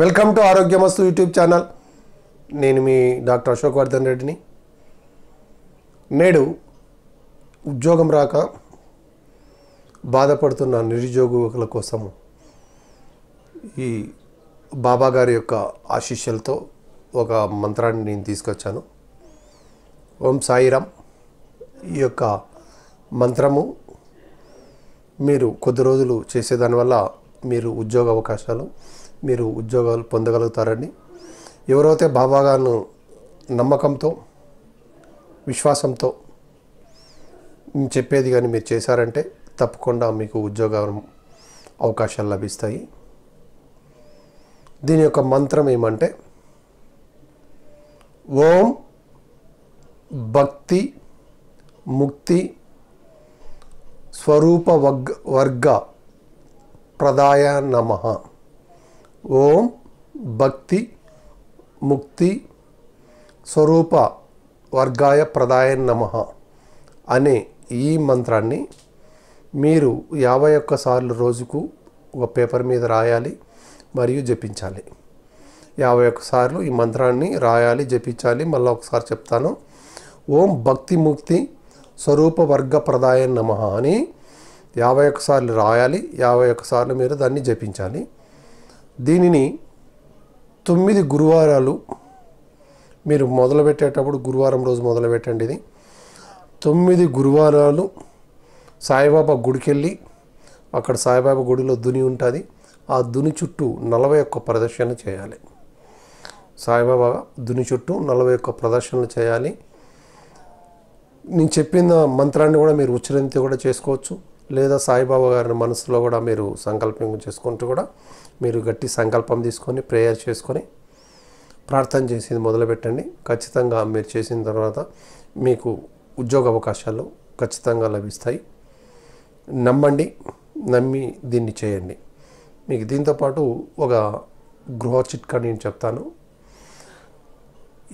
welcome to ఆరోగ్య మస్తు YouTube channel నేను మీ డాక్టర్ అశోక్ వర్ధన్ రెడ్డిని నేడు ఉద్యోగం రాక బాధపడుతున్న నిరుద్యోగుల కోసము ఈ బాబా గారి యొక్క ఆశీస్సులతో ఒక మంత్రాన్ని నేను తీసుకొచ్చాను ఓం సాయిరామ్ ఈ యొక్క మంత్రము మీరు కొద్ది రోజులు చేసేదానివల్ల మీరు ఉద్యోగ అవకాశాలు మీరు ఉద్యోగాలు పొందగలుగుతారండి ఎవరైతే బాబాగాను నమ్మకంతో విశ్వాసంతో చెప్పేది కానీ మీరు చేశారంటే తప్పకుండా మీకు ఉద్యోగ అవకాశాలు లభిస్తాయి దీని యొక్క మంత్రం ఏమంటే ఓం భక్తి ముక్తి స్వరూప వర్గ వర్గ ప్రదాయ నమ ఓం భక్తి ముక్తి స్వరూప వర్గాయ ప్రదాయ నమ అనే ఈ మంత్రాన్ని మీరు యాభై ఒక్కసార్లు రోజుకు ఒక పేపర్ మీద రాయాలి మరియు జపించాలి యాభై ఒక్కసార్లు ఈ మంత్రాన్ని రాయాలి జపించాలి మళ్ళీ ఒకసారి చెప్తాను ఓం భక్తి ముక్తి స్వరూప వర్గ ప్రదాయ నమ అని యాభై ఒకసార్లు రాయాలి యాభై ఒకసార్లు మీరు దాన్ని జపించాలి దీనిని తొమ్మిది గురువారాలు మీరు మొదలుపెట్టేటప్పుడు గురువారం రోజు మొదలుపెట్టండి ఇది తొమ్మిది గురువారాలు సాయిబాబా గుడికి వెళ్ళి అక్కడ సాయిబాబా గుడిలో దుని ఉంటుంది ఆ దుని చుట్టూ నలభై ఒక్క ప్రదర్శన చేయాలి సాయిబాబా దుని చుట్టూ నలభై ఒక్క ప్రదర్శనలు చేయాలి నేను చెప్పిన మంత్రాన్ని కూడా మీరు ఉచ్చరించి కూడా చేసుకోవచ్చు లేదా సాయిబాబా గారిని మనసులో కూడా మీరు సంకల్పం చేసుకుంటూ కూడా మీరు గట్టి సంకల్పం తీసుకొని ప్రేయర్ చేసుకొని ప్రార్థన చేసి మొదలుపెట్టండి ఖచ్చితంగా మీరు చేసిన తర్వాత మీకు ఉద్యోగ అవకాశాలు ఖచ్చితంగా లభిస్తాయి నమ్మండి నమ్మి దీన్ని చేయండి మీకు దీంతోపాటు ఒక గృహ చిట్కా నేను చెప్తాను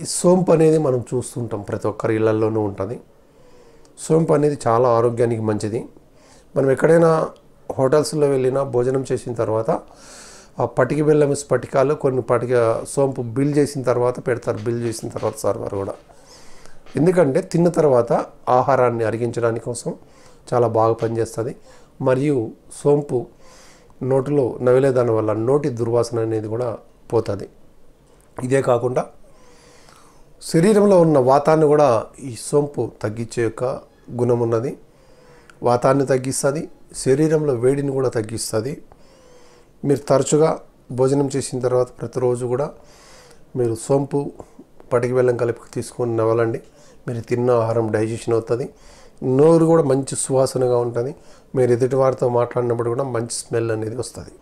ఈ సోంపు అనేది మనం చూస్తుంటాం ప్రతి ఒక్కరి ఇళ్లలోనూ ఉంటుంది సోంపు అనేది చాలా ఆరోగ్యానికి మంచిది మనం ఎక్కడైనా హోటల్స్లో వెళ్ళినా భోజనం చేసిన తర్వాత ఆ పటికి బెల్లం స్ఫటికాలు కొన్ని పటిక సోంపు బిల్ చేసిన తర్వాత పెడతారు బిల్ చేసిన తర్వాత సర్వర్ కూడా ఎందుకంటే తిన్న తర్వాత ఆహారాన్ని అరిగించడానికి కోసం చాలా బాగా పనిచేస్తుంది మరియు సోంపు నోటిలో నవిలేదాని వల్ల నోటి దుర్వాసన అనేది కూడా పోతుంది ఇదే కాకుండా శరీరంలో ఉన్న వాతాన్ని కూడా ఈ సోంపు తగ్గించే యొక్క గుణం ఉన్నది వాతాన్ని తగ్గిస్తుంది శరీరంలో వేడిని కూడా తగ్గిస్తుంది మీరు తరచుగా భోజనం చేసిన తర్వాత ప్రతిరోజు కూడా మీరు సోంపు పటికి వెళ్ళం కలిపి తీసుకొని నవ్వాలండి మీరు తిన్న ఆహారం డైజెషన్ అవుతుంది నోరు కూడా మంచి సువాసనగా ఉంటుంది మీరు ఎదుటి వారితో మాట్లాడినప్పుడు కూడా మంచి స్మెల్ అనేది వస్తుంది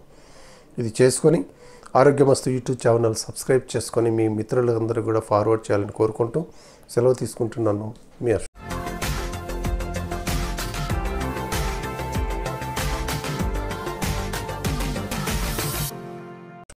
ఇది చేసుకొని ఆరోగ్యమస్తు యూట్యూబ్ ఛానల్ సబ్స్క్రైబ్ చేసుకొని మీ మిత్రులందరూ కూడా ఫార్వర్డ్ చేయాలని కోరుకుంటూ సెలవు తీసుకుంటున్నాను మీ